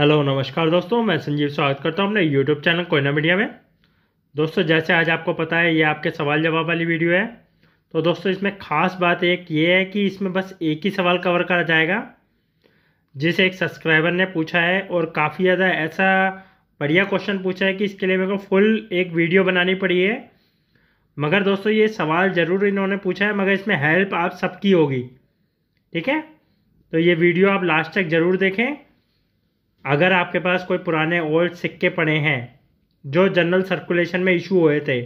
Hello नमस्कार दोस्तों मैं संजीव स्वागत करता हूं अपने यूट्यूब चैनल कोयना मीडिया में दोस्तों जैसे आज आपको पता है ये आपके सवाल जवाब वाली वीडियो है तो दोस्तों इसमें खास बात एक ये है कि इसमें बस एक ही सवाल कवर करा जाएगा जिसे एक सब्सक्राइबर ने पूछा है और काफ़ी ज़्यादा ऐसा बढ़िया क्वेश्चन पूछा है कि इसके लिए मेरे को फुल एक वीडियो बनानी पड़ी है मगर दोस्तों ये सवाल ज़रूर इन्होंने पूछा है मगर इसमें हेल्प आप सबकी होगी ठीक है तो ये वीडियो आप लास्ट तक ज़रूर देखें अगर आपके पास कोई पुराने ओल्ड सिक्के पड़े हैं जो जनरल सर्कुलेशन में इशू हुए थे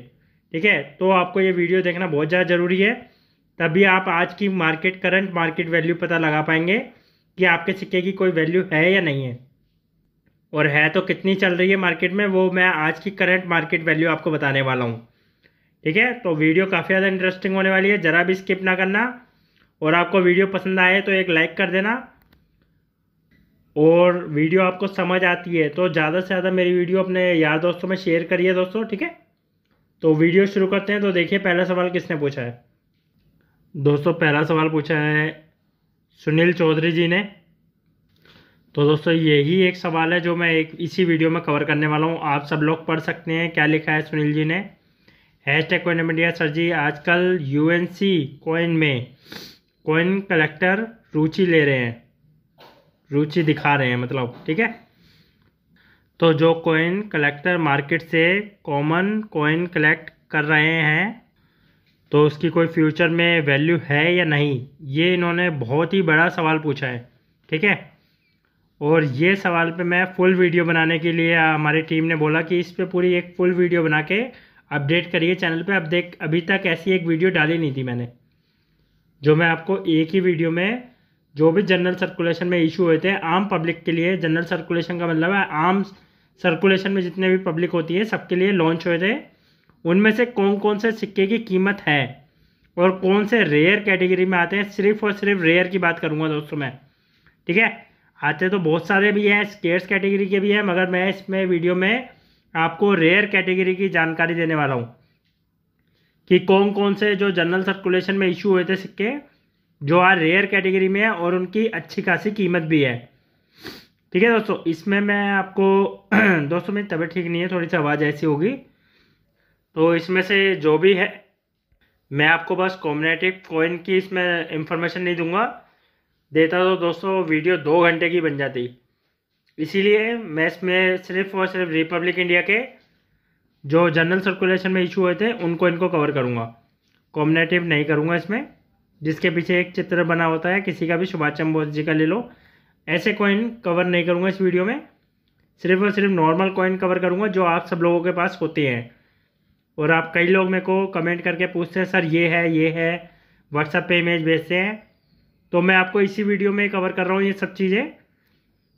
ठीक है तो आपको ये वीडियो देखना बहुत ज़्यादा ज़रूरी है तभी आप आज की मार्केट करंट मार्केट वैल्यू पता लगा पाएंगे कि आपके सिक्के की कोई वैल्यू है या नहीं है और है तो कितनी चल रही है मार्केट में वो मैं आज की करंट मार्केट वैल्यू आपको बताने वाला हूँ ठीक है तो वीडियो काफ़ी ज़्यादा इंटरेस्टिंग होने वाली है ज़रा भी स्किप ना करना और आपको वीडियो पसंद आए तो एक लाइक कर देना और वीडियो आपको समझ आती है तो ज़्यादा से ज़्यादा मेरी वीडियो अपने यार दोस्तों में शेयर करिए दोस्तों ठीक है तो वीडियो शुरू करते हैं तो देखिए पहला सवाल किसने पूछा है दोस्तों पहला सवाल पूछा है सुनील चौधरी जी ने तो दोस्तों यही एक सवाल है जो मैं एक इसी वीडियो में कवर करने वाला हूँ आप सब लोग पढ़ सकते हैं क्या लिखा है सुनील जी ने hashtag coin India sir ji आजकल यूएनसी कॉइन में कॉइन कलेक्टर रुचि ले रहे हैं रुचि दिखा रहे हैं मतलब ठीक है तो जो कॉइन कलेक्टर मार्केट से कॉमन कोइन कलेक्ट कर रहे हैं तो उसकी कोई फ्यूचर में वैल्यू है या नहीं ये इन्होंने बहुत ही बड़ा सवाल पूछा है ठीक है और ये सवाल पे मैं फुल वीडियो बनाने के लिए हमारी टीम ने बोला कि इस पर पूरी एक फुल वीडियो बना के अपडेट करिए चैनल पे अब देख अभी तक ऐसी एक वीडियो डाली नहीं थी मैंने जो मैं आपको एक ही वीडियो में जो भी जनरल सर्कुलेशन में इशू होते हैं आम पब्लिक के लिए जनरल सर्कुलेशन का मतलब है आम सर्कुलेशन में जितने भी पब्लिक होती है सबके लिए लॉन्च हुए थे उनमें से कौन कौन से सिक्के की कीमत है और कौन से रेयर कैटेगरी में आते हैं सिर्फ और सिर्फ रेयर की बात करूँगा दोस्तों मैं ठीक है आते तो बहुत सारे भी हैं स्केयर्स कैटेगरी के भी हैं मगर मैं इसमें वीडियो में आपको रेयर कैटेगरी की जानकारी देने वाला हूँ कि कौन कौन से जो जनरल सर्कुलेशन में इशू हुए थे सिक्के जो आज रेयर कैटेगरी में है और उनकी अच्छी खासी कीमत भी है ठीक है दोस्तों इसमें मैं आपको दोस्तों मेरी तबीयत ठीक नहीं है थोड़ी सी आवाज़ ऐसी होगी तो इसमें से जो भी है मैं आपको बस कॉम्बिनेटिव कॉइन की इसमें इंफॉर्मेशन नहीं दूंगा देता तो दोस्तों वीडियो दो घंटे की बन जाती इसीलिए मैं इसमें सिर्फ और सिर्फ रिपब्लिक इंडिया के जो जनरल सर्कुलेशन में इशू हुए थे उनको इनको कवर करूँगा कॉम्बिनेटिव नहीं करूँगा इसमें जिसके पीछे एक चित्र बना होता है किसी का भी सुभाष चंद्र बोस जी का ले लो ऐसे कॉइन कवर नहीं करूँगा इस वीडियो में सिर्फ और सिर्फ नॉर्मल कॉइन कवर करूँगा जो आप सब लोगों के पास होते हैं और आप कई लोग मेरे को कमेंट करके पूछते हैं सर ये है ये है व्हाट्सएप पे इमेज भेजते हैं तो मैं आपको इसी वीडियो में कवर कर रहा हूँ ये सब चीज़ें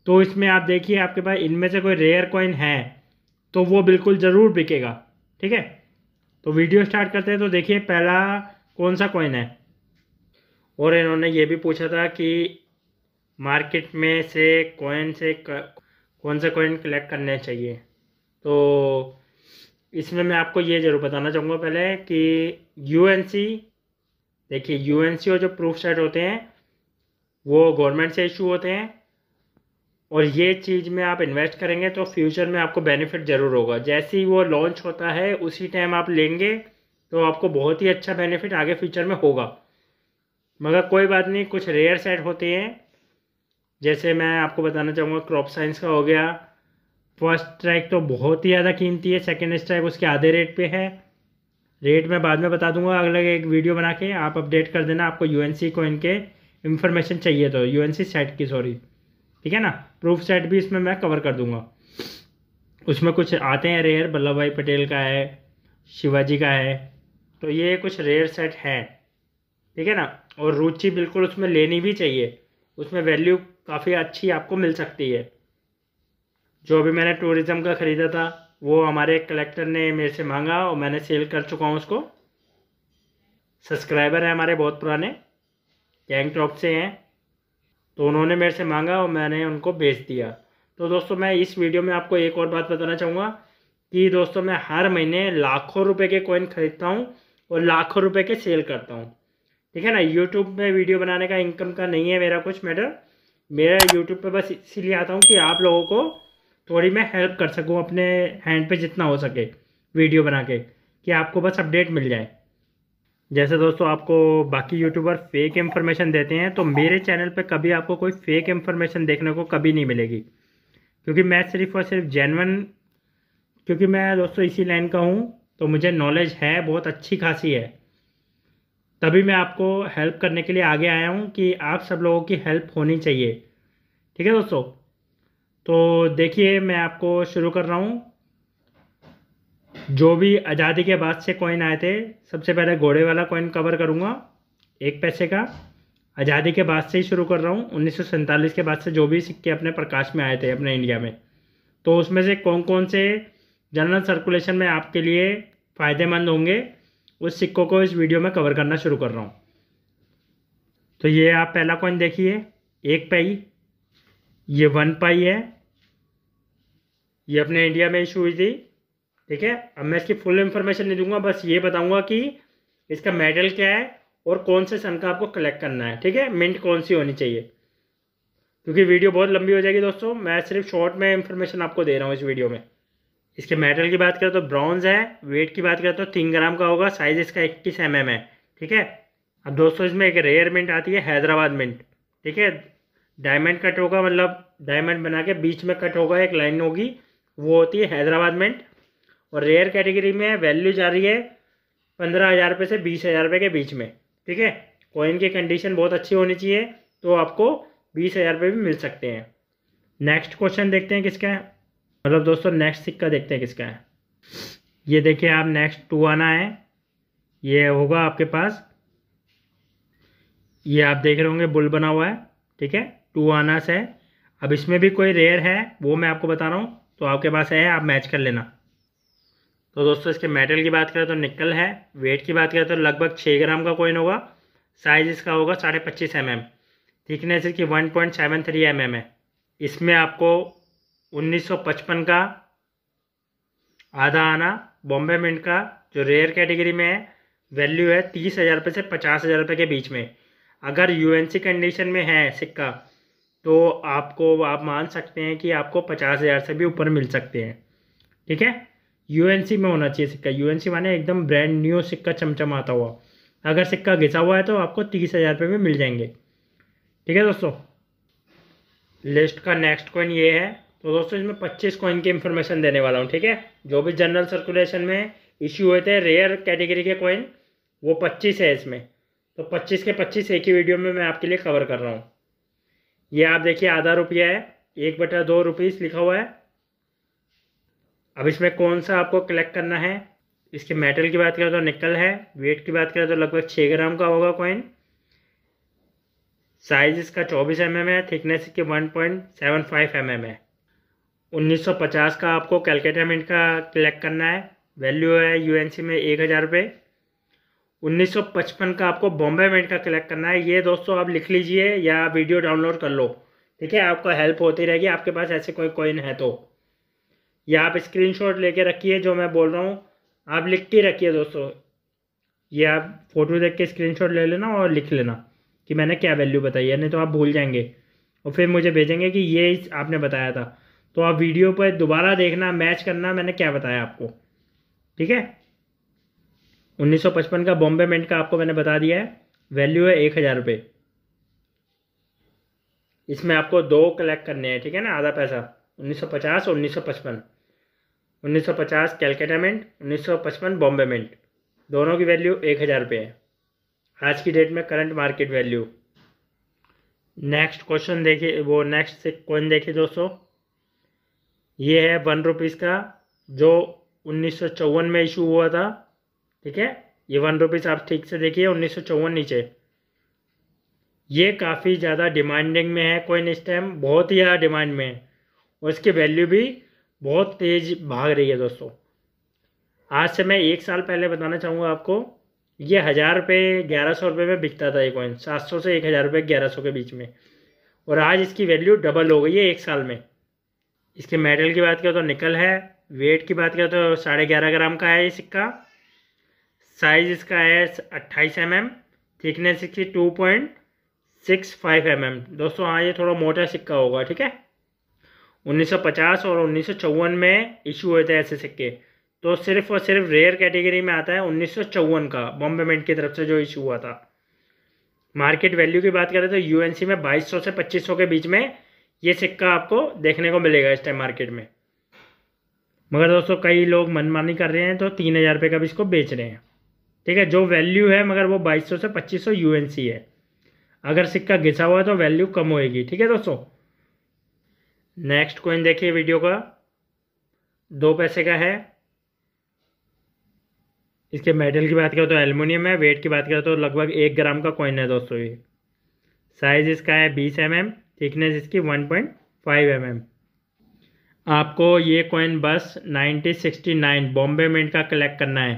तो इसमें आप देखिए आपके पास इनमें से कोई रेयर कॉइन है तो वो बिल्कुल ज़रूर बिकेगा ठीक है तो वीडियो स्टार्ट करते हैं तो देखिए पहला कौन सा कॉइन है और इन्होंने ये भी पूछा था कि मार्केट में से कॉइन से कौन सा कॉइन कलेक्ट करने चाहिए तो इसमें मैं आपको ये ज़रूर बताना चाहूँगा पहले कि यू देखिए यू और जो प्रूफ सेट होते हैं वो गवर्नमेंट से इशू होते हैं और ये चीज़ में आप इन्वेस्ट करेंगे तो फ्यूचर में आपको बेनिफिट ज़रूर होगा जैसे ही वो लॉन्च होता है उसी टाइम आप लेंगे तो आपको बहुत ही अच्छा बेनिफिट आगे फ्यूचर में होगा मगर कोई बात नहीं कुछ रेयर सेट होती हैं जैसे मैं आपको बताना चाहूँगा क्रॉप साइंस का हो गया फर्स्ट स्ट्राइक तो बहुत ही ज़्यादा कीमती है सेकेंड स्ट्राइक उसके आधे रेट पे है रेट मैं बाद में बता दूंगा अगला एक वीडियो बना के आप अपडेट कर देना आपको यू एन सी को इनके इन्फॉर्मेशन चाहिए तो यू एन सी सेट की सॉरी ठीक है ना प्रूफ सेट भी इसमें मैं कवर कर दूंगा उसमें कुछ आते हैं रेयर वल्लभ भाई पटेल का है शिवाजी का है तो ये कुछ रेयर सेट हैं ठीक है ना और रुचि बिल्कुल उसमें लेनी भी चाहिए उसमें वैल्यू काफ़ी अच्छी आपको मिल सकती है जो भी मैंने टूरिज़म का ख़रीदा था वो हमारे कलेक्टर ने मेरे से मांगा और मैंने सेल कर चुका हूँ उसको सब्सक्राइबर हैं हमारे बहुत पुराने गैंग टॉप से हैं तो उन्होंने मेरे से मांगा और मैंने उनको बेच दिया तो दोस्तों मैं इस वीडियो में आपको एक और बात बताना चाहूँगा कि दोस्तों मैं हर महीने लाखों रुपए के कॉइन खरीदता हूँ और लाखों रुपए के सेल करता हूँ ठीक है ना यूट्यूब पे वीडियो बनाने का इनकम का नहीं है मेरा कुछ मैटर मेरा यूट्यूब पे बस इसीलिए आता हूँ कि आप लोगों को थोड़ी मैं हेल्प कर सकूँ अपने हैंड पे जितना हो सके वीडियो बना के कि आपको बस अपडेट मिल जाए जैसे दोस्तों आपको बाकी यूट्यूबर फेक इन्फॉर्मेशन देते हैं तो मेरे चैनल पे कभी आपको कोई फेक इन्फॉर्मेशन देखने को कभी नहीं मिलेगी क्योंकि मैं सिर्फ और सिर्फ जेनवन क्योंकि मैं दोस्तों इसी लाइन का हूँ तो मुझे नॉलेज है बहुत अच्छी खासी है तभी मैं आपको हेल्प करने के लिए आगे आया हूँ कि आप सब लोगों की हेल्प होनी चाहिए ठीक है दोस्तों तो देखिए मैं आपको शुरू कर रहा हूँ जो भी आज़ादी के बाद से कॉइन आए थे सबसे पहले घोड़े वाला कॉइन कवर करूँगा एक पैसे का आज़ादी के बाद से ही शुरू कर रहा हूँ उन्नीस के बाद से जो भी सिक्के अपने प्रकाश में आए थे अपने इंडिया में तो उसमें से कौन कौन से जनरल सर्कुलेशन में आपके लिए फ़ायदेमंद होंगे उस सिक्कों को इस वीडियो में कवर करना शुरू कर रहा हूँ तो ये आप पहला कॉइन देखिए एक पाई ये वन पाई है ये अपने इंडिया में इशू हुई थी ठीक है अब मैं इसकी फुल इन्फॉर्मेशन नहीं दूंगा बस ये बताऊंगा कि इसका मेडल क्या है और कौन से सन का आपको कलेक्ट करना है ठीक है मिंट कौन सी होनी चाहिए क्योंकि वीडियो बहुत लंबी हो जाएगी दोस्तों मैं सिर्फ शॉर्ट में इन्फॉर्मेशन आपको दे रहा हूँ इस वीडियो में इसके मेटल की बात करें तो ब्रॉन्ज है वेट की बात करें तो तीन ग्राम का होगा साइज इसका इक्कीस एम एम है ठीक है अब दोस्तों इसमें एक रेयर मिंट आती है हैदराबाद मिंट ठीक है डायमंड कट होगा मतलब डायमंड बना के बीच में कट होगा एक लाइन होगी वो होती है हैदराबाद मिंट और रेयर कैटेगरी में वैल्यू जा रही है पंद्रह हज़ार रुपये से बीस हज़ार रुपये के बीच में ठीक है कोइन की कंडीशन बहुत अच्छी होनी चाहिए तो आपको बीस हज़ार रुपये भी मिल सकते हैं नेक्स्ट क्वेश्चन देखते हैं किसका है मतलब दोस्तों नेक्स्ट सिक्का देखते हैं किसका है ये देखिए आप नेक्स्ट टू आना है ये होगा आपके पास ये आप देख रहे होंगे बुल बना हुआ है ठीक है टू आना से अब इसमें भी कोई रेयर है वो मैं आपको बता रहा हूँ तो आपके पास है आप मैच कर लेना तो दोस्तों इसके मेटल की बात करें तो निकल है वेट की बात करें तो लगभग छः ग्राम का कोइन होगा साइज इसका होगा साढ़े पच्चीस एम एम थिकनेस इसकी one point seven three M M है इसमें आपको 1955 का आधा आना बॉम्बे मिंट का जो रेयर कैटेगरी में है वैल्यू है तीस हज़ार रुपये से पचास हज़ार रुपये के बीच में अगर यूएनसी कंडीशन में है सिक्का तो आपको आप मान सकते हैं कि आपको पचास हज़ार से भी ऊपर मिल सकते हैं ठीक है यूएनसी में होना चाहिए सिक्का यूएनसी माने एकदम ब्रांड न्यू सिक्का चमचमाता हुआ अगर सिक्का घिसा हुआ है तो आपको तीस हज़ार रुपये में मिल जाएंगे ठीक है दोस्तों लिस्ट का नेक्स्ट कॉइन ये है तो दोस्तों इसमें 25 कॉइन की इन्फॉर्मेशन देने वाला हूँ ठीक है जो भी जनरल सर्कुलेशन में इश्यू हुए थे रेयर कैटेगरी के कॉइन वो 25 है इसमें तो 25 के 25 एक ही वीडियो में मैं आपके लिए कवर कर रहा हूँ ये आप देखिए आधा रुपया है एक बटा दो रुपीज़ लिखा हुआ है अब इसमें कौन सा आपको कलेक्ट करना है इसके मेटल की बात करें तो निकल है वेट की बात करें तो लगभग छः ग्राम का होगा कॉइन साइज इसका चौबीस एम है थिकनेस इसके वन पॉइंट एम है 1950 का आपको कैलकाटा मिनट का कलेक्ट करना है वैल्यू है यूएनसी में एक हज़ार रुपये उन्नीस का आपको बॉम्बे मिनट का कलेक्ट करना है ये दोस्तों आप लिख लीजिए या वीडियो डाउनलोड कर लो ठीक है आपको हेल्प होती रहेगी आपके पास ऐसे कोई कॉइन है तो या आप स्क्रीनशॉट लेके रखिए जो मैं बोल रहा हूँ आप लिख के रखिए दोस्तों ये आप फ़ोटो देख के स्क्रीन ले लेना और लिख लेना कि मैंने क्या वैल्यू बताई है नहीं तो आप भूल जाएंगे और फिर मुझे भेजेंगे कि ये आपने बताया था तो आप वीडियो पर दोबारा देखना मैच करना मैंने क्या बताया आपको ठीक है 1955 का बॉम्बे मेंट का आपको मैंने बता दिया है वैल्यू है एक हज़ार रुपये इसमें आपको दो कलेक्ट करने हैं ठीक है ना आधा पैसा 1950 और 1955 1950 कैलकाटा सौ 1955 बॉम्बे मेंट दोनों की वैल्यू एक हज़ार रुपये है आज की डेट में current market value next question देखिए वो नेक्स्ट से कौन देखिए दोस्तों ये है वन रुपीज़ का जो उन्नीस में इशू हुआ था ठीक है ये वन रुपीज़ आप ठीक से देखिए उन्नीस नीचे ये काफ़ी ज़्यादा डिमांडिंग में है कोइन इस टाइम बहुत ही ज़्यादा डिमांड में है और इसकी वैल्यू भी बहुत तेज़ भाग रही है दोस्तों आज से मैं एक साल पहले बताना चाहूँगा आपको ये हज़ार रुपये ग्यारह सौ रुपये में बिकता था ये कॉइन सात सौ से एक हज़ार रुपये ग्यारह सौ के बीच में और आज इसकी वैल्यू डबल हो गई है एक साल में इसके मेटल की बात करें तो निकल है वेट की बात करें तो साढ़े ग्यारह ग्राम का है ये सिक्का साइज इसका है अट्ठाईस एम एम थिकनेस इसकी two point six five M M दोस्तों हाँ ये थोड़ा मोटा सिक्का होगा ठीक है 1950 और उन्नीस में इशू हुए थे ऐसे सिक्के तो सिर्फ और सिर्फ रेयर कैटेगरी में आता है उन्नीस का बॉम्बे मेंट की तरफ से जो इशू हुआ था मार्केट वैल्यू की बात करें तो यूएनसी में 2200 से 2500 के बीच में ये सिक्का आपको देखने को मिलेगा इस टाइम मार्केट में मगर दोस्तों कई लोग मनमानी कर रहे हैं तो तीन हज़ार रुपये का भी इसको बेच रहे हैं ठीक है जो वैल्यू है मगर वो बाईस सौ से पच्चीस सौ यूएनसी है अगर सिक्का घिसा हुआ है तो वैल्यू कम होएगी ठीक है दोस्तों नेक्स्ट कोइन देखिए वीडियो का दो पैसे का है इसके मेटल की बात करें तो एलमिनियम है वेट की बात करें तो लगभग एक ग्राम का कॉइन है दोस्तों ये साइज इसका है बीस एम mm, थिकनेस इसकी 1.5 पॉइंट mm. आपको ये कॉइन बस 1969 बॉम्बे मेंट का कलेक्ट करना है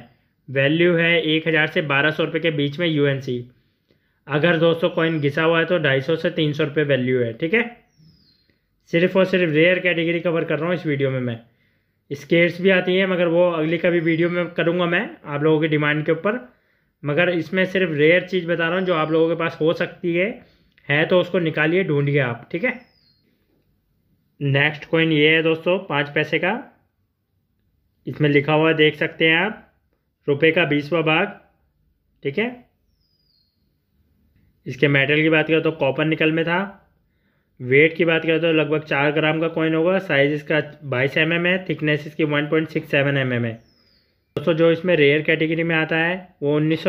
वैल्यू है एक हज़ार से बारह सौ रुपये के बीच में सी अगर 200 कॉइन घिसा हुआ है तो 250 से 300 रुपये वैल्यू है ठीक है सिर्फ और सिर्फ रेयर कैटेगरी कवर कर रहा हूँ इस वीडियो में मैं स्केट्स भी आती हैं मगर वो अगली कभी वीडियो में करूँगा मैं आप लोगों की डिमांड के ऊपर मगर इसमें सिर्फ रेयर चीज़ बता रहा हूँ जो आप लोगों के पास हो सकती है है तो उसको निकालिए ढूंढिए आप ठीक है नेक्स्ट कॉइन ये है दोस्तों पाँच पैसे का इसमें लिखा हुआ देख सकते हैं आप रुपए का बीसवा भाग ठीक है इसके मेटल की बात करें तो कॉपर निकल में था वेट की बात करें तो लगभग चार ग्राम का कॉइन होगा साइज इसका बाईस एम एम है थिकनेस इसकी one point six seven M है दोस्तों जो इसमें रेयर कैटेगरी में आता है वो उन्नीस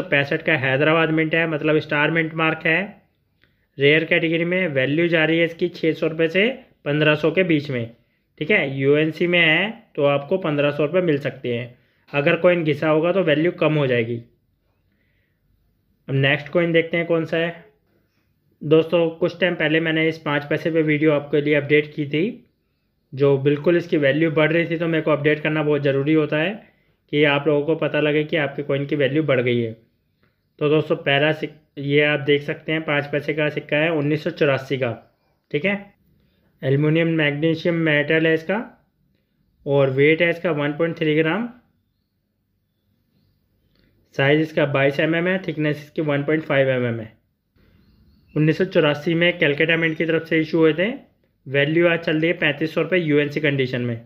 का हैदराबाद मिंट है मतलब स्टार मिंट मार्क है रेयर कैटेगरी में वैल्यू जा रही है इसकी छः सौ रुपये से पंद्रह सौ के बीच में ठीक है यूएनसी में है तो आपको पंद्रह सौ रुपये मिल सकते हैं अगर कोइन घिसा होगा तो वैल्यू कम हो जाएगी अब नेक्स्ट कोइन देखते हैं कौन सा है दोस्तों कुछ टाइम पहले मैंने इस पाँच पैसे पे वीडियो आपके लिए अपडेट की थी जो बिल्कुल इसकी वैल्यू बढ़ रही थी तो मेरे को अपडेट करना बहुत ज़रूरी होता है कि आप लोगों को पता लगे कि आपके कोइन की वैल्यू बढ़ गई है तो दोस्तों पैरा ये आप देख सकते हैं पाँच पैसे का सिक्का है उन्नीस का ठीक है एल्युमिनियम मैग्नीशियम मेटल है इसका और वेट है इसका 1.3 ग्राम साइज इसका 22 एम mm है थिकनेस इसकी 1.5 एम mm है उन्नीस में कैलकाटा मिंट की तरफ से इशू हुए थे वैल्यू आज चल रही है पैंतीस सौ रुपये यू कंडीशन में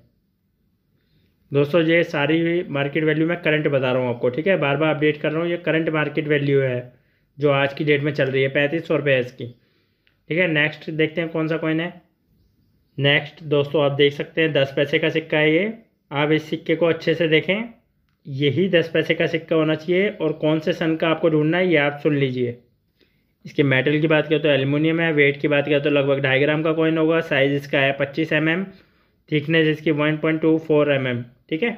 दोस्तों ये सारी मार्केट वैल्यू मैं करंट बता रहा हूँ आपको ठीक है बार बार अपडेट कर रहा हूँ ये करंट मार्केट वैल्यू है जो आज की डेट में चल रही है पैंतीस सौ रुपये इसकी ठीक है नेक्स्ट देखते हैं कौन सा कॉइन है नेक्स्ट दोस्तों आप देख सकते हैं दस पैसे का सिक्का है ये आप इस सिक्के को अच्छे से देखें यही दस पैसे का सिक्का होना चाहिए और कौन से सन का आपको ढूंढना है ये आप सुन लीजिए इसके मेटल की बात करें तो एल्यूमिनियम है वेट की बात करें तो लगभग ढाई ग्राम का कॉइन होगा साइज इसका है पच्चीस एम एम थिकनेस इसकी one point two four M M ठीक है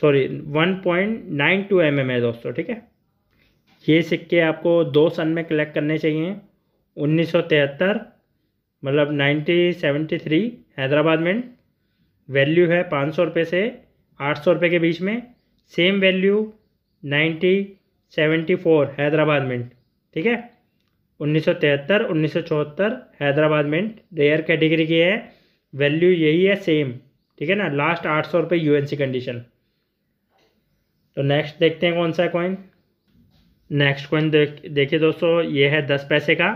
sorry one point nine two M M है दोस्तों ठीक है ये सिक्के आपको दो सन में कलेक्ट करने चाहिए 1973 मतलब 1973 हैदराबाद में वैल्यू है पाँच सौ रुपये से आठ सौ रुपये के बीच में सेम वैल्यू 1974 हैदराबाद में ठीक है 1973 1974 हैदराबाद में रेयर कैटेगरी की है वैल्यू यही है सेम ठीक है ना लास्ट आठ सौ रुपये यू कंडीशन तो नेक्स्ट देखते हैं कौन सा कॉइन नेक्स्ट कॉइन देखिए दोस्तों ये है दस पैसे का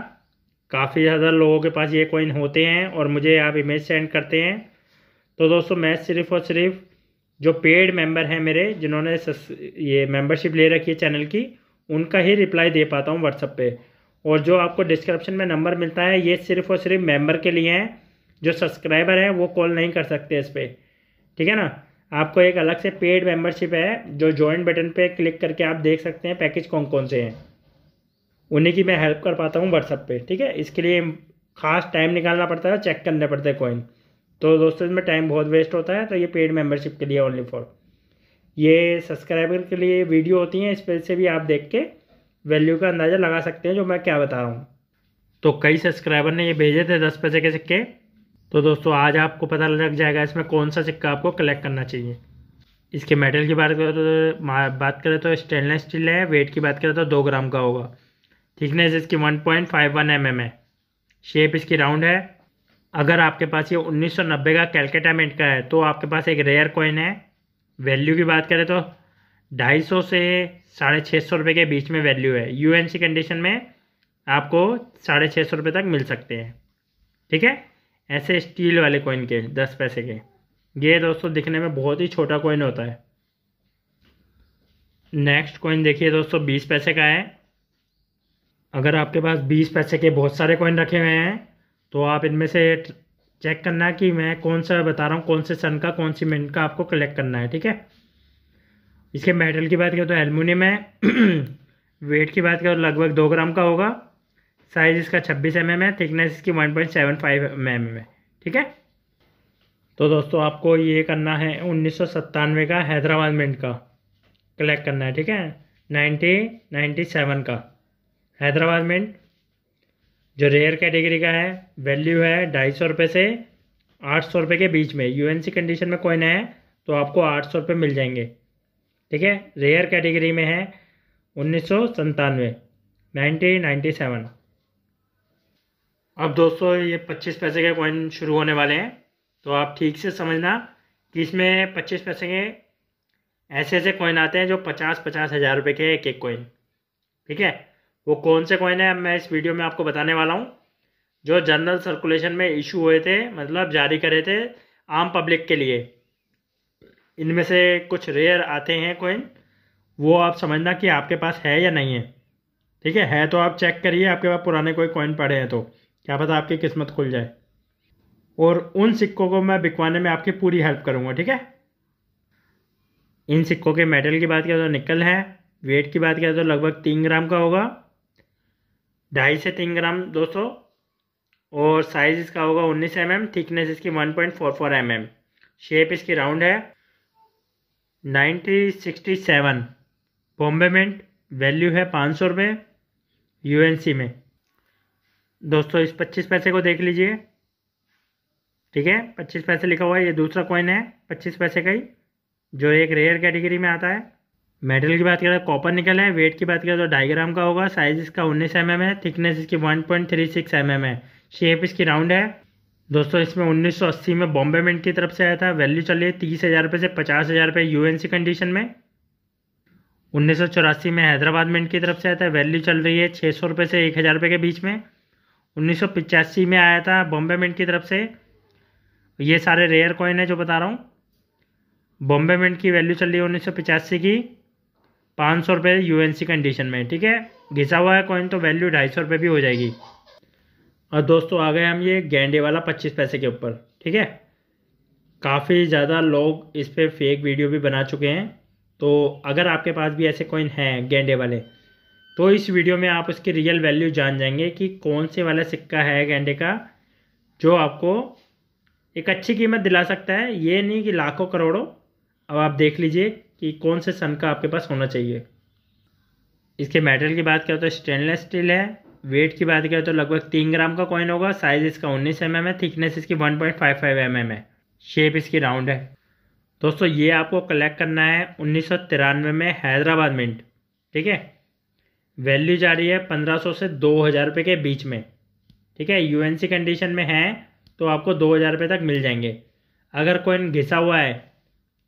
काफ़ी ज़्यादा लोगों के पास ये कॉइन होते हैं और मुझे आप इमेज सेंड करते हैं तो दोस्तों मैं सिर्फ़ और सिर्फ जो पेड मेंबर हैं मेरे जिन्होंने ये मेंबरशिप ले रखी है चैनल की उनका ही रिप्लाई दे पाता हूँ व्हाट्सअप पे और जो आपको डिस्क्रिप्शन में नंबर मिलता है ये सिर्फ़ और सिर्फ मेम्बर के लिए हैं जो सब्सक्राइबर हैं वो कॉल नहीं कर सकते इस पर ठीक है ना आपको एक अलग से पेड मेंबरशिप है जो ज्वाइंट बटन पे क्लिक करके आप देख सकते हैं पैकेज कौन कौन से हैं उन्हीं की मैं हेल्प कर पाता हूँ व्हाट्सअप पे ठीक है इसके लिए खास टाइम निकालना पड़ता है चेक करने पड़ते हैं कॉइन तो दोस्तों इसमें टाइम बहुत वेस्ट होता है तो ये पेड मेम्बरशिप के लिए ओनली फॉर ये सब्सक्राइबर के लिए वीडियो होती हैं इस पर से भी आप देख के वैल्यू का अंदाज़ा लगा सकते हैं जो मैं क्या बता रहा हूँ तो कई सब्सक्राइबर ने ये भेजे थे दस पैसे के सिक्के तो दोस्तों आज आपको पता लग जाएगा इसमें कौन सा सिक्का आपको कलेक्ट करना चाहिए इसके मेटल की बात करें तो बात करें तो स्टेनलेस स्टील है वेट की बात करें तो दो ग्राम का होगा थिकनेस इसकी one point five one M M है शेप इसकी राउंड है अगर आपके पास ये 1990 का कैलकाटा मिंट का है तो आपके पास एक रेयर कॉइन है वैल्यू की बात करें तो 250 से साढ़े छः सौ रुपये के बीच में वैल्यू है सी कंडीशन में आपको साढ़े छः सौ रुपये तक मिल सकते हैं ठीक है ऐसे स्टील वाले कॉइन के दस पैसे के ये दोस्तों दिखने में बहुत ही छोटा कॉइन होता है नेक्स्ट कॉइन देखिए दोस्तों बीस पैसे का है अगर आपके पास बीस पैसे के बहुत सारे कॉइन रखे हुए हैं तो आप इनमें से चेक करना कि मैं कौन सा बता रहा हूँ कौन से सन का कौन सी मिनट का आपको कलेक्ट करना है ठीक है इसके मेटल की बात करें तो एलमिनियम है वेट की बात करें तो लगभग दो ग्राम का होगा साइज इसका 26 एम एम है थिकनेस इसकी 1.75 पॉइंट एम है ठीक है तो दोस्तों आपको ये करना है उन्नीस का हैदराबाद मिंट का कलेक्ट करना है ठीक है 1997 का हैदराबाद मिंट जो रेयर कैटेगरी का है वैल्यू है ढाई सौ रुपये से आठ सौ रुपये के बीच में यूएनसी कंडीशन में कोई ना है तो आपको आठ सौ रुपये मिल जाएंगे ठीक है रेयर कैटेगरी में है उन्नीस सौ संतानवे नाइनटीन नाइन्टी सेवन अब दोस्तों ये पच्चीस पैसे के कॉइन शुरू होने वाले हैं तो आप ठीक से समझना कि इसमें पच्चीस पैसे के ऐसे ऐसे कॉइन आते हैं जो पचास पचास हज़ार रुपये के एक एक कॉइन ठीक है वो कौन से कॉइन है मैं इस वीडियो में आपको बताने वाला हूँ जो जनरल सर्कुलेशन में इशू हुए थे मतलब जारी करे थे आम पब्लिक के लिए इनमें से कुछ रेयर आते हैं कॉइन वो आप समझना कि आपके पास है या नहीं है ठीक है है तो आप चेक करिए आपके पास पुराने कोई कॉइन पड़े हैं तो क्या पता आपकी किस्मत खुल जाए और उन सिक्कों को मैं बिकवाने में आपकी पूरी हेल्प करूँगा ठीक है इन सिक्कों के मेटल की बात करें तो निकल है वेट की बात करें तो लगभग तीन ग्राम का होगा ढाई से तीन ग्राम दोस्तों और साइज़ इसका होगा 19 एम mm, थिकनेस इसकी 1.44 पॉइंट mm, शेप इसकी राउंड है सेवन बॉम्बे मेंट वैल्यू है पाँच सौ रुपये यूएनसी में दोस्तों इस पच्चीस पैसे को देख लीजिए ठीक है पच्चीस पैसे लिखा हुआ है ये दूसरा कॉइन है पच्चीस पैसे का ही जो एक रेयर कैटेगरी में आता है मेटल की बात करें तो कॉपर निकल है वेट की बात करें तो डायग्राम का होगा साइज इसका उन्नीस एम एम है थिकनेस इसकी one point three six M M है शेप इसकी राउंड है दोस्तों इसमें 1980 में बॉम्बे मिंट की तरफ से आया था वैल्यू चल रही है तीस हज़ार रुपये से पचास हज़ार रुपये सी कंडीशन में उन्नीस में हैदराबाद मिंट की तरफ से आया था वैल्यू चल रही है छः सौ रुपये से एक हज़ार रुपये के बीच में उन्नीस में आया था बॉम्बे मिंट की तरफ से ये सारे रेयर कॉइन है जो बता रहा हूँ बॉम्बे मिंट की वैल्यू चल रही है उन्नीस की पाँच सौ रुपये यू कंडीशन में ठीक है घिसा हुआ है कॉइन तो वैल्यू ढाई सौ रुपये भी हो जाएगी और दोस्तों आ गए हम ये गेंडे वाला पच्चीस पैसे के ऊपर ठीक है काफ़ी ज़्यादा लोग इस पर फेक वीडियो भी बना चुके हैं तो अगर आपके पास भी ऐसे कॉइन हैं गेंडे वाले तो इस वीडियो में आप उसकी रियल वैल्यू जान जाएंगे कि कौन से वाला सिक्का है गेंडे का जो आपको एक अच्छी कीमत दिला सकता है ये नहीं कि लाखों करोड़ों अब आप देख लीजिए कि कौन से सन का आपके पास होना चाहिए इसके मेटल की बात करें तो स्टेनलेस स्टील है वेट की बात करें तो लगभग तीन ग्राम का कॉइन होगा साइज इसका उन्नीस एम है थिकनेस इसकी one point five five M M है शेप इसकी राउंड है दोस्तों ये आपको कलेक्ट करना है उन्नीस में हैदराबाद मिंट ठीक है वैल्यू जा रही है पंद्रह सौ से दो हज़ार रुपये के बीच में ठीक है यूएनसी कंडीशन में है तो आपको दो हज़ार रुपये तक मिल जाएंगे अगर कोइन घिसा हुआ है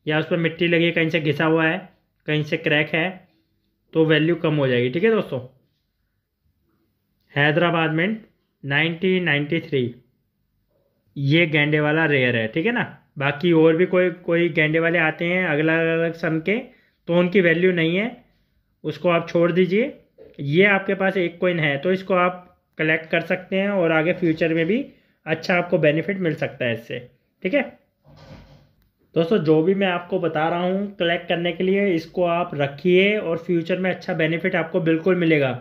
या उस पर मिट्टी लगी कहीं से घिसा हुआ है कहीं से क्रैक है तो वैल्यू कम हो जाएगी ठीक है दोस्तों हैदराबाद में 1993 ये गेंडे वाला रेयर है ठीक है ना बाकी और भी कोई कोई गेंडे वाले आते हैं अलग अलग सम के तो उनकी वैल्यू नहीं है उसको आप छोड़ दीजिए ये आपके पास एक कोइन है तो इसको आप कलेक्ट कर सकते हैं और आगे फ्यूचर में भी अच्छा आपको बेनिफिट मिल सकता है इससे ठीक है दोस्तों जो भी मैं आपको बता रहा हूँ कलेक्ट करने के लिए इसको आप रखिए और फ्यूचर में अच्छा बेनिफिट आपको बिल्कुल मिलेगा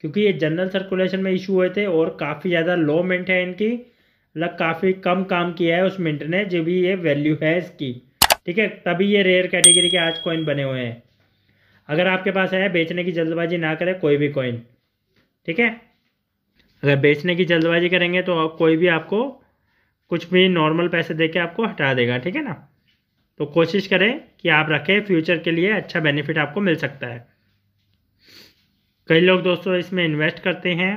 क्योंकि ये जनरल सर्कुलेशन में इशू हुए थे और काफ़ी ज़्यादा लो मिंट है इनकी मतलब काफ़ी कम काम किया है उस मिंट ने जो भी ये वैल्यू है इसकी ठीक है तभी ये रेयर कैटेगरी के आज कॉइन बने हुए हैं अगर आपके पास है बेचने की जल्दबाजी ना करें कोई भी कॉइन ठीक है अगर बेचने की जल्दबाजी करेंगे तो आप कोई भी आपको कुछ भी नॉर्मल पैसे दे के आपको हटा देगा ठीक है ना तो कोशिश करें कि आप रखें फ्यूचर के लिए अच्छा बेनिफिट आपको मिल सकता है कई लोग दोस्तों इसमें इन्वेस्ट करते हैं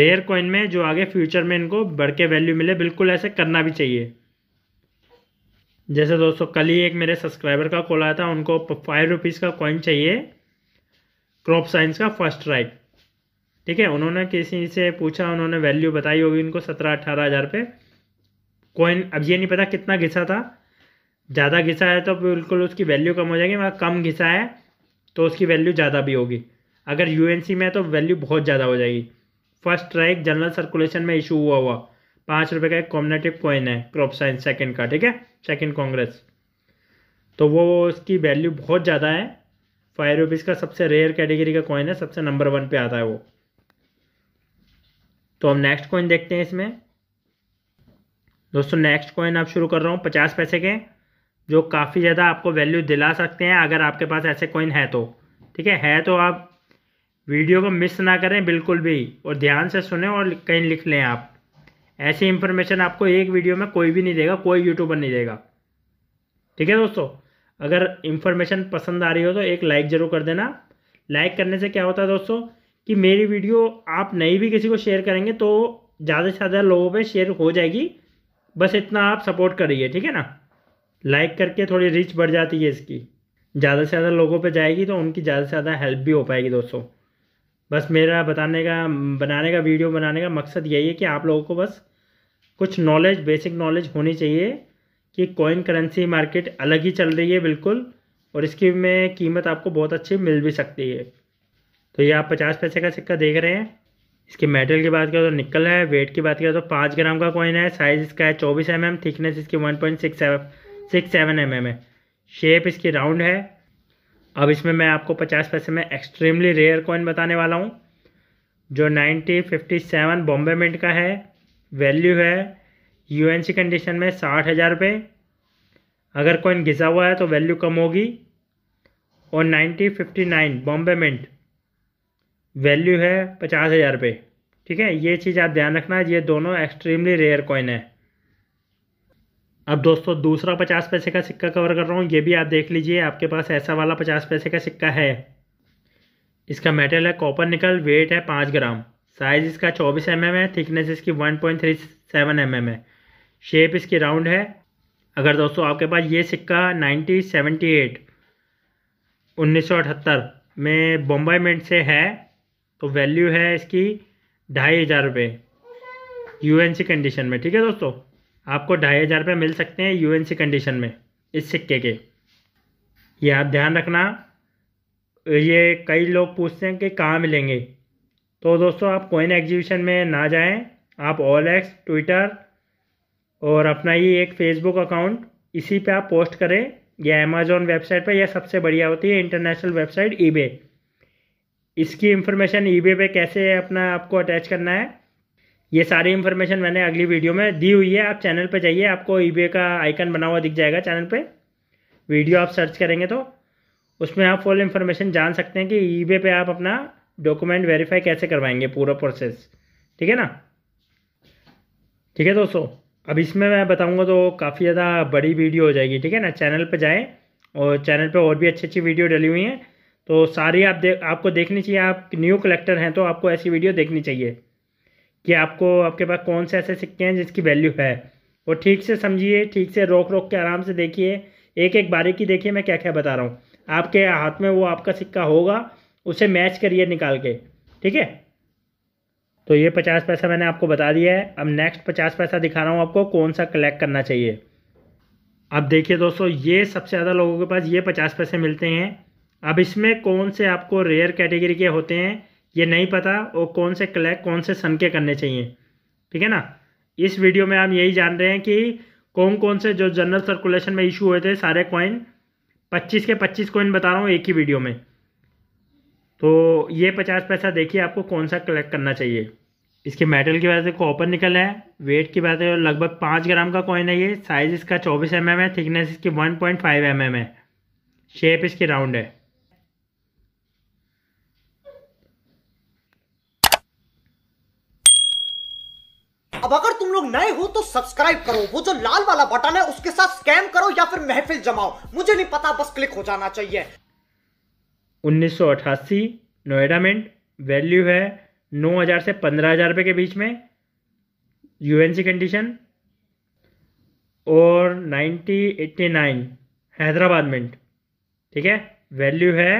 रेयर कॉइन में जो आगे फ्यूचर में इनको बढ़ के वैल्यू मिले बिल्कुल ऐसे करना भी चाहिए जैसे दोस्तों कल ही एक मेरे सब्सक्राइबर का कॉल आया था उनको फाइव रुपीज़ का कॉइन चाहिए क्रॉप साइंस का फर्स्ट राइट ठीक है उन्होंने किसी से पूछा उन्होंने वैल्यू बताई होगी उनको सत्रह अट्ठारह हज़ार रुपये कॉइन अब ये नहीं पता कितना घिसा था ज़्यादा घिसा है तो बिल्कुल उसकी वैल्यू कम हो जाएगी मगर कम घिसा है तो उसकी वैल्यू ज़्यादा भी होगी अगर यू में है तो वैल्यू बहुत ज़्यादा हो जाएगी फर्स्ट ट्रैक जनरल सर्कुलेशन में इशू हुआ हुआ पाँच रुपये का एक कॉम्युनेटिव कॉइन है क्रॉप साइंस सेकंड का ठीक है सेकंड कांग्रेस तो वो उसकी वैल्यू बहुत ज़्यादा है फाइव रुपीज़ का सबसे रेयर कैटेगरी का कॉइन है सबसे नंबर वन पे आता है वो तो हम नेक्स्ट कॉइन देखते हैं इसमें दोस्तों नेक्स्ट कॉइन आप शुरू कर रहा हूँ पचास पैसे के जो काफ़ी ज़्यादा आपको वैल्यू दिला सकते हैं अगर आपके पास ऐसे कॉइन है तो ठीक है है तो आप वीडियो को मिस ना करें बिल्कुल भी और ध्यान से सुने और कहीं लिख लें आप ऐसी इन्फॉर्मेशन आपको एक वीडियो में कोई भी नहीं देगा कोई यूट्यूबर नहीं देगा ठीक है दोस्तों अगर इंफॉर्मेशन पसंद आ रही हो तो एक लाइक ज़रूर कर देना लाइक करने से क्या होता है दोस्तों कि मेरी वीडियो आप नई भी किसी को शेयर करेंगे तो ज़्यादा से ज़्यादा लोगों पर शेयर हो जाएगी बस इतना आप सपोर्ट करिए ठीक है ना लाइक करके थोड़ी रीच बढ़ जाती है इसकी ज़्यादा से ज़्यादा लोगों पे जाएगी तो उनकी ज़्यादा से ज़्यादा हेल्प भी हो पाएगी दोस्तों बस मेरा बताने का बनाने का वीडियो बनाने का मकसद यही है कि आप लोगों को बस कुछ नॉलेज बेसिक नॉलेज होनी चाहिए कि कॉइन करेंसी मार्केट अलग ही चल रही है बिल्कुल और इसकी में कीमत आपको बहुत अच्छी मिल भी सकती है तो ये आप पचास पैसे का सिक्का देख रहे हैं इसके मेटल की बात करें तो निकल है वेट की बात करें तो पाँच ग्राम का कॉइन है साइज़ इसका है चौबीस एम mm, थिकनेस इसकी one point six seven six seven M M है शेप इसकी राउंड है अब इसमें मैं आपको पचास पैसे में एक्सट्रीमली रेयर कॉइन बताने वाला हूँ जो nineteen fifty seven Bombay mint का है वैल्यू है यूएनसी कंडीशन में साठ हज़ार रुपये अगर कॉइन घिसा हुआ है तो वैल्यू कम होगी और nineteen fifty nine Bombay mint value है पचास हज़ार रुपये ठीक है ये चीज़ आप ध्यान रखना ये दोनों एक्सट्रीमली रेयर कॉइन है अब दोस्तों दूसरा पचास पैसे का सिक्का कवर कर रहा हूँ ये भी आप देख लीजिए आपके पास ऐसा वाला पचास पैसे का सिक्का है इसका मेटल है कॉपर निकल वेट है पाँच ग्राम साइज इसका चौबीस एम है थिकनेस इसकी one point three seven M M है शेप इसकी राउंड है अगर दोस्तों आपके पास ये सिक्का नाइनटीन सेवेंटी एट उन्नीस सौ अठहत्तर में बम्बई मेंट से है तो वैल्यू है इसकी ढाई हज़ार रुपये यू कंडीशन में ठीक है दोस्तों आपको ढाई हज़ार रुपये मिल सकते हैं यूएनसी कंडीशन में इस सिक्के के ये आप ध्यान रखना ये कई लोग पूछते हैं कि कहाँ मिलेंगे तो दोस्तों आप कोइन एग्जीबिशन में ना जाएं आप ऑल एक्स ट्विटर और अपना ही एक फेसबुक अकाउंट इसी पे आप पोस्ट करें या अमेजोन वेबसाइट पे यह सबसे बढ़िया होती है इंटरनेशनल वेबसाइट ई इसकी इंफॉर्मेशन ई पे कैसे अपना आपको अटैच करना है ये सारी इन्फॉर्मेशन मैंने अगली वीडियो में दी हुई है आप चैनल पर जाइए आपको ई e का आइकन बना हुआ दिख जाएगा चैनल पर वीडियो आप सर्च करेंगे तो उसमें आप फुल इन्फॉर्मेशन जान सकते हैं कि ई e पे आप अपना डॉक्यूमेंट वेरीफाई कैसे करवाएंगे पूरा प्रोसेस ठीक है ना ठीक है दोस्तों अब इसमें मैं बताऊंगा तो काफ़ी ज़्यादा बड़ी वीडियो हो जाएगी ठीक है ना चैनल पर जाएँ और चैनल पर और भी अच्छी अच्छी वीडियो डली हुई हैं तो सारी आप दे आपको देखनी चाहिए आप न्यू कलेक्टर हैं तो आपको ऐसी वीडियो देखनी चाहिए कि आपको आपके पास कौन से ऐसे सिक्के हैं जिसकी वैल्यू है वो ठीक से समझिए ठीक से रोक रोक के आराम से देखिए एक एक बारीकी देखिए मैं क्या क्या बता रहा हूँ आपके हाथ में वो आपका सिक्का होगा उसे मैच करिए निकाल के ठीक है तो ये पचास पैसा मैंने आपको बता दिया है अब नेक्स्ट पचास पैसा दिखा रहा हूँ आपको कौन सा कलेक्ट करना चाहिए अब देखिए दोस्तों ये सबसे ज़्यादा लोगों के पास ये पचास पैसे मिलते हैं अब इसमें कौन से आपको रेयर कैटेगरी के होते हैं ये नहीं पता और कौन से कलेक्ट कौन से सन के करने चाहिए ठीक है ना इस वीडियो में हम यही जान रहे हैं कि कौन कौन से जो जनरल सर्कुलेशन में इशू हुए थे सारे कॉइन 25 के 25 कॉइन बता रहा हूँ एक ही वीडियो में तो ये 50 पैसा देखिए आपको कौन सा कलेक्ट करना चाहिए इसके मेटल की वजह से कॉपर निकल है वेट की वजह से लगभग पाँच ग्राम का कॉइन है ये साइज़ इसका चौबीस एम mm है थिकनेस इसकी one point five M mm है शेप इसकी राउंड है नए हो तो सब्सक्राइब करो वो जो लाल वाला बटन है उसके साथ स्कैम करो या फिर महफिल जमाओ मुझे नहीं पता बस क्लिक हो जाना चाहिए 1988 नोएडा में वैल्यू है 9000 से 15000 रुपए के बीच में यूएनसी कंडीशन और 1989 हैदराबाद मिंट ठीक है वैल्यू है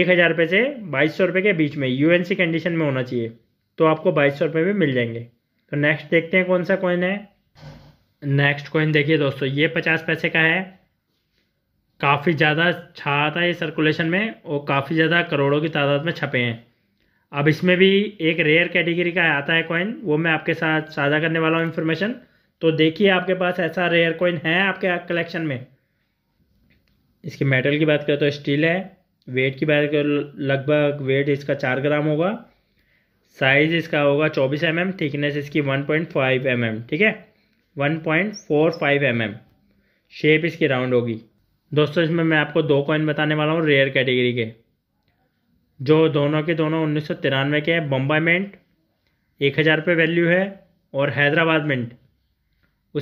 एक हज़ार रुपये से बाईस सौ रुपये के बीच में यूएनसी कंडीशन में होना चाहिए तो आपको बाईस सौ रुपये में मिल जाएंगे तो नेक्स्ट देखते हैं कौन सा कॉइन है नेक्स्ट कॉइन देखिए दोस्तों ये पचास पैसे का है काफ़ी ज़्यादा छा था ये सर्कुलेशन में और काफ़ी ज़्यादा करोड़ों की तादाद में छपे हैं अब इसमें भी एक रेयर कैटेगरी का आता है कॉइन वो मैं आपके साथ साझा करने वाला हूँ इन्फॉर्मेशन तो देखिए आपके पास ऐसा रेयर कॉइन है आपके कलेक्शन में इसके मेटल की बात करें तो स्टील है वेट की बात करें लगभग वेट इसका चार ग्राम होगा साइज इसका होगा 24 एम mm, थिकनेस इसकी 1.5 पॉइंट mm, ठीक है 1.45 पॉइंट mm. शेप इसकी राउंड होगी दोस्तों इसमें मैं आपको दो कॉइन बताने वाला हूँ रेयर कैटेगरी के जो दोनों के दोनों उन्नीस के हैं बम्बई मेंट एक हज़ार रुपये वैल्यू है और हैदराबाद मेंट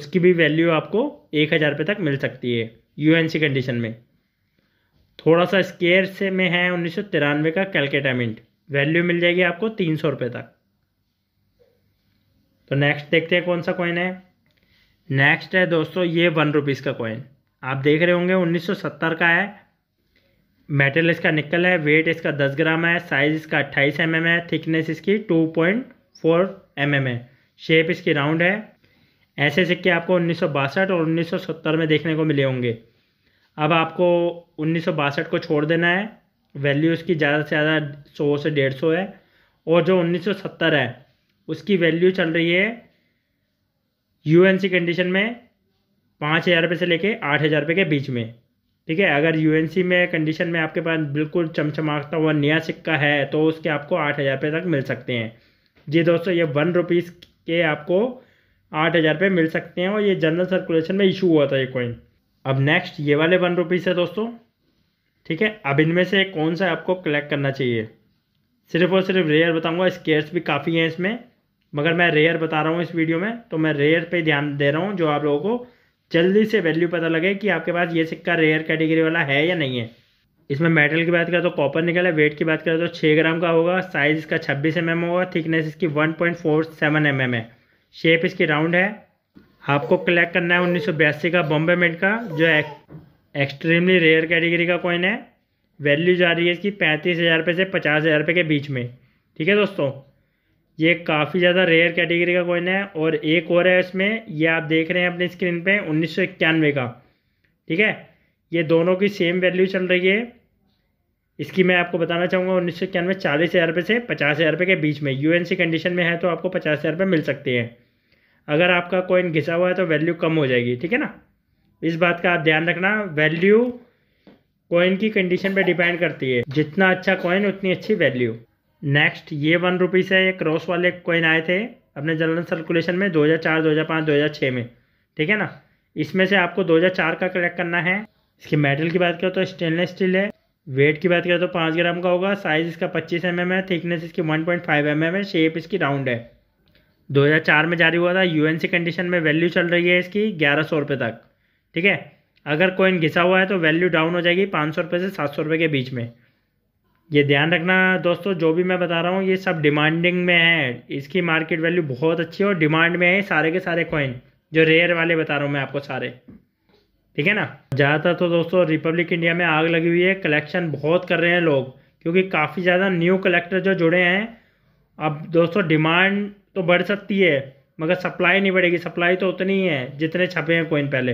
उसकी भी वैल्यू आपको एक हज़ार रुपये तक मिल सकती है सी कंडीशन में थोड़ा सा स्केयर से में है उन्नीस का कैलकेटा मिंट वैल्यू मिल जाएगी आपको तीन सौ रुपये तक तो नेक्स्ट देखते हैं कौन सा कॉइन है नेक्स्ट है दोस्तों ये वन रुपीज़ का कॉइन आप देख रहे होंगे 1970 का है मेटल इसका निकल है वेट इसका 10 ग्राम है साइज इसका 28 एम mm है थिकनेस इसकी 2.4 पॉइंट mm है शेप इसकी राउंड है ऐसे सिक्के आपको उन्नीस और सत्तर में देखने को मिले होंगे अब आपको उन्नीस को छोड़ देना है वैल्यू उसकी ज़्यादा से ज़्यादा सौ से डेढ़ सौ है और जो उन्नीस सौ सत्तर है उसकी वैल्यू चल रही है यूएनसी कंडीशन में पाँच हज़ार रुपये से लेके आठ हज़ार रुपये के बीच में ठीक है अगर यूएनसी में कंडीशन में आपके पास बिल्कुल चमचमाता हुआ नया सिक्का है तो उसके आपको आठ हज़ार रुपये तक मिल सकते हैं जी दोस्तों ये वन रुपीज़ के आपको आठ हज़ार रुपये मिल सकते हैं और ये जनरल सर्कुलेशन में इशू हुआ था ये कॉइन अब नेक्स्ट ये वाले वन रुपीज़ है दोस्तों ठीक है अब इनमें से कौन सा आपको कलेक्ट करना चाहिए सिर्फ और सिर्फ रेयर बताऊंगा स्केयर्स भी काफ़ी हैं इसमें मगर मैं रेयर बता रहा हूँ इस वीडियो में तो मैं रेयर पे ध्यान दे रहा हूँ जो आप लोगों को जल्दी से वैल्यू पता लगे कि आपके पास ये सिक्का रेयर कैटेगरी वाला है या नहीं है इसमें मेटल की बात करें तो कॉपर निकले वेट की बात करें तो छः ग्राम का होगा साइज़ इसका छब्बीस एम mm होगा थिकनेस इसकी one point four seven M M है शेप इसकी राउंड है आपको कलेक्ट करना है उन्नीस का बॉम्बे मिनट का जो है एक्सट्रीमली रेयर कैटेगरी का कॉइन है वैल्यू जा रही है इसकी पैंतीस हज़ार रुपये से पचास हज़ार रुपये के बीच में ठीक है दोस्तों ये काफ़ी ज़्यादा रेयर कैटेगरी का कॉइन है और एक और है इसमें ये आप देख रहे हैं अपनी स्क्रीन पे उन्नीस का ठीक है ये दोनों की सेम वैल्यू चल रही है इसकी मैं आपको बताना चाहूँगा उन्नीस सौ इक्यानवे चालीस हज़ार रुपये से पचास हज़ार रुपये के बीच में सी कंडीशन में है तो आपको पचास हज़ार रुपये मिल सकते हैं अगर आपका कॉइन घिसा हुआ है तो वैल्यू कम हो जाएगी ठीक है ना इस बात का आप ध्यान रखना वैल्यू कॉइन की कंडीशन पे डिपेंड करती है जितना अच्छा कॉइन उतनी अच्छी वैल्यू नेक्स्ट ये वन रुपीज़ है क्रॉस वाले कॉइन आए थे अपने जनरल सर्कुलेशन में 2004, 2005, 2006 में ठीक है ना इसमें से आपको 2004 का कलेक्ट करना है इसके मेटल की बात करें तो स्टेनलेस स्टील है वेट की बात करें तो पाँच ग्राम का होगा साइज़ इसका पच्चीस एम है थिकनेस इसकी one point five M M है शेप इसकी राउंड है दो में जारी हुआ था यू कंडीशन में वैल्यू चल रही है इसकी ग्यारह सौ तक ठीक है अगर कोइन घिसा हुआ है तो वैल्यू डाउन हो जाएगी पाँच सौ रुपये से सात सौ रुपये के बीच में ये ध्यान रखना दोस्तों जो भी मैं बता रहा हूँ ये सब डिमांडिंग में है इसकी मार्केट वैल्यू बहुत अच्छी है और डिमांड में है सारे के सारे कॉइन जो रेयर वाले बता रहा हूँ मैं आपको सारे ठीक है ना ज़्यादातर तो दोस्तों रिपब्लिक इंडिया में आग लगी हुई है कलेक्शन बहुत कर रहे हैं लोग क्योंकि काफ़ी ज़्यादा न्यू कलेक्टर जो जुड़े हैं अब दोस्तों डिमांड तो बढ़ सकती है मगर सप्लाई नहीं बढ़ेगी सप्लाई तो उतनी ही है जितने छपे हैं कोइन पहले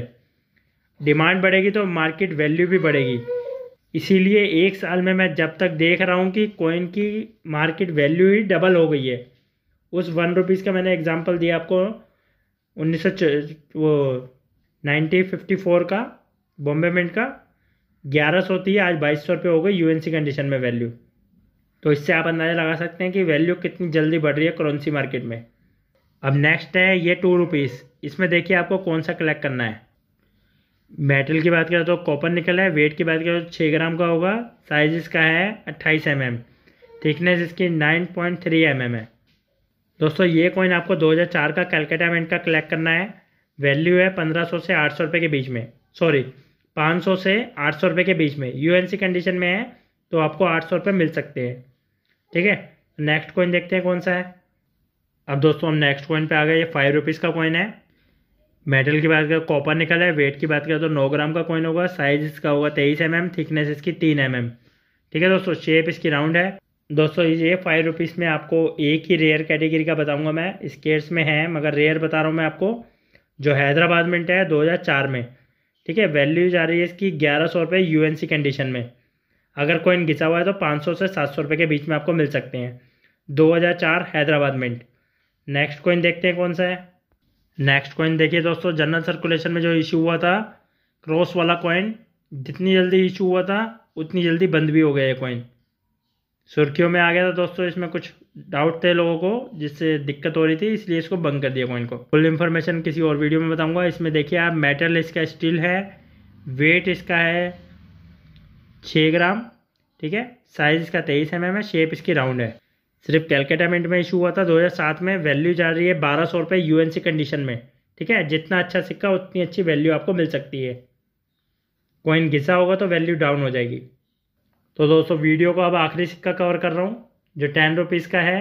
डिमांड बढ़ेगी तो मार्केट वैल्यू भी बढ़ेगी इसीलिए एक साल में मैं जब तक देख रहा हूँ कि कोइन की मार्केट वैल्यू ही डबल हो गई है उस वन रुपीज़ का मैंने एग्जांपल दिया आपको उन्नीस वो नाइनटीन फिफ्टी फोर का बॉम्बे मिंट का ग्यारह सौ थी आज बाईस सौ रुपये हो गई यूएनसी कंडीशन में वैल्यू तो इससे आप अंदाज़ा लगा सकते हैं कि वैल्यू कितनी जल्दी बढ़ रही है करेंसी मार्केट में अब नेक्स्ट है ये टू रुपीज़ इसमें देखिए आपको कौन सा कलेक्ट करना है मेटल की बात करें तो कॉपर निकल है वेट की बात करें तो छः ग्राम का होगा साइज इसका है अट्ठाईस एम एम थिकनेस इसकी nine point three M M है दोस्तों ये कॉइन आपको दो हज़ार चार का कैलकाटा मेंट का कलेक्ट करना है वैल्यू है पंद्रह सौ से आठ सौ रुपए के बीच में सॉरी पाँच सौ से आठ सौ रुपए के बीच में सी कंडीशन में है तो आपको आठ सौ रुपये मिल सकते हैं ठीक है नेक्स्ट कॉइन देखते हैं कौन सा है अब दोस्तों हम नेक्स्ट कॉइन पर आ गए ये फाइव रुपीज़ का कॉइन है मेटल की बात करें कॉपर निकला है वेट की बात करें तो नौ ग्राम का कॉइन होगा साइज इसका होगा तेईस एम एम थिकनेस इसकी तीन एम एम ठीक है दोस्तों शेप इसकी राउंड है दोस्तों ये फाइव रुपीज़ में आपको एक ही रेयर कैटेगरी का बताऊंगा मैं स्केट्स में है मगर रेयर बता रहा हूँ मैं आपको जो हैदराबाद में है 2004 में ठीक है वैल्यू जा रही है इसकी ग्यारह सौ रुपये यूएनसी कंडीशन में अगर कोइन घिसा हुआ है तो पाँच सौ से सात सौ रुपये के बीच में आपको मिल सकते हैं 2004 हैदराबाद मिंट नेक्स्ट कोइन देखते हैं कौन सा है नेक्स्ट कॉइन देखिए दोस्तों जनरल सर्कुलेशन में जो इशू हुआ था क्रॉस वाला कॉइन जितनी जल्दी इशू हुआ था उतनी जल्दी बंद भी हो गया ये कॉइन सुर्खियों में आ गया था दोस्तों इसमें कुछ डाउट थे लोगों को जिससे दिक्कत हो रही थी इसलिए इसको बंद कर दिया कॉइन को फुल इन्फॉर्मेशन किसी और वीडियो में बताऊंगा इसमें देखिए आप मेटल इसका स्टील है वेट इसका है छः ग्राम ठीक है साइज़ इसका तेईस एम एम है शेप इसकी राउंड है सिर्फ कैलकाटामेंट में इशू हुआ था 2007 में वैल्यू जा रही है बारह सौ रुपये सी कंडीशन में ठीक है जितना अच्छा सिक्का उतनी अच्छी वैल्यू आपको मिल सकती है कॉइन घिसा होगा तो वैल्यू डाउन हो जाएगी तो दोस्तों वीडियो को अब आखिरी सिक्का कवर कर रहा हूँ जो टेन रुपीज़ का है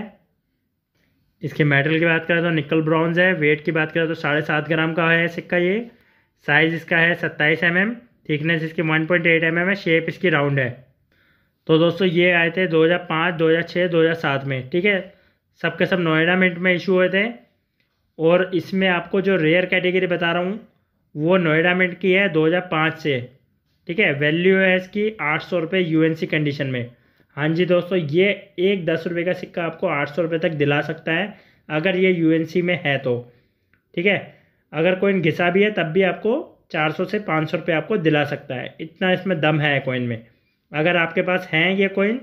इसके मेटल की बात करें तो निकल ब्राउन्ज है वेट की बात करें तो साढ़े सात ग्राम का है सिक्का ये साइज़ इसका है सत्ताईस एम एम थिकनेस इसकी one point eight M M है शेप इसकी राउंड है तो दोस्तों ये आए थे 2005, 2006, 2007 में ठीक है सबके सब नोएडा मिंट में इशू हुए थे और इसमें आपको जो रेयर कैटेगरी बता रहा हूँ वो नोएडा मिंट की है 2005 से ठीक है वैल्यू है इसकी आठ सौ रुपये यू कंडीशन में हाँ जी दोस्तों ये एक दस रुपये का सिक्का आपको आठ सौ रुपये तक दिला सकता है अगर ये यू में है तो ठीक है अगर कोइन घिसा भी है तब भी आपको चार सौ से पाँच सौ रुपये आपको दिला सकता है इतना इसमें दम है कोइन में अगर आपके पास हैं ये कोइन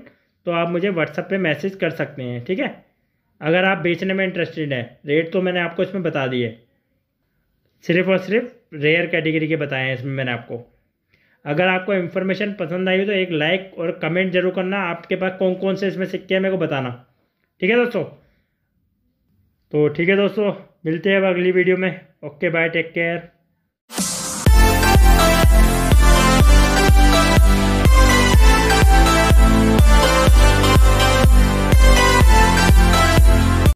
तो आप मुझे व्हाट्सअप पे मैसेज कर सकते हैं ठीक है अगर आप बेचने में इंटरेस्टेड हैं रेट तो मैंने आपको इसमें बता दिए सिर्फ और सिर्फ रेयर कैटेगरी के बताए हैं इसमें मैंने आपको अगर आपको इन्फॉर्मेशन पसंद आई हो तो एक लाइक और कमेंट जरूर करना आपके पास कौन कौन से इसमें सिक्के हैं मेरे को बताना ठीक है दोस्तों तो ठीक है दोस्तों मिलते हैं अब अगली वीडियो में okay bye take care Thank you.